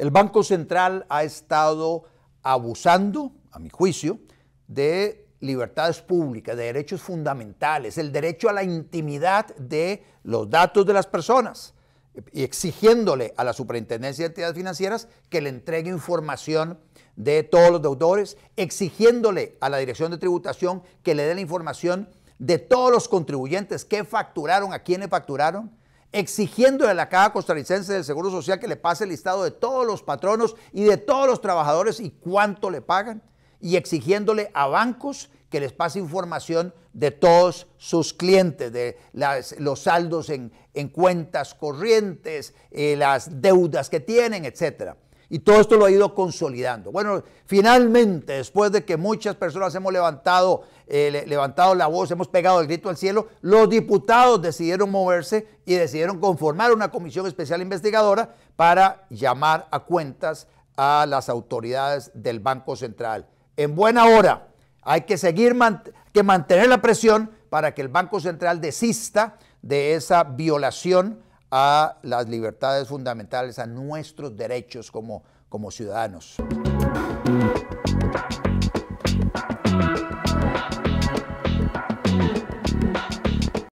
El Banco Central ha estado abusando, a mi juicio, de libertades públicas, de derechos fundamentales, el derecho a la intimidad de los datos de las personas y exigiéndole a la Superintendencia de Entidades Financieras que le entregue información de todos los deudores, exigiéndole a la Dirección de Tributación que le dé la información de todos los contribuyentes que facturaron, a quiénes facturaron, exigiéndole a la Caja Costarricense del Seguro Social que le pase el listado de todos los patronos y de todos los trabajadores y cuánto le pagan, y exigiéndole a bancos que les pase información de todos sus clientes, de los saldos en, cuentas corrientes, eh, las deudas que tienen, etcétera. Y todo esto lo ha ido consolidando. Bueno, finalmente, después de que muchas personas hemos levantado, eh, levantado la voz, hemos pegado el grito al cielo, los diputados decidieron moverse y decidieron conformar una comisión especial investigadora para llamar a cuentas a las autoridades del Banco Central. En buena hora, hay que seguir, que mantener la presión para que el Banco Central desista de esa violación a las libertades fundamentales, a nuestros derechos como, como ciudadanos.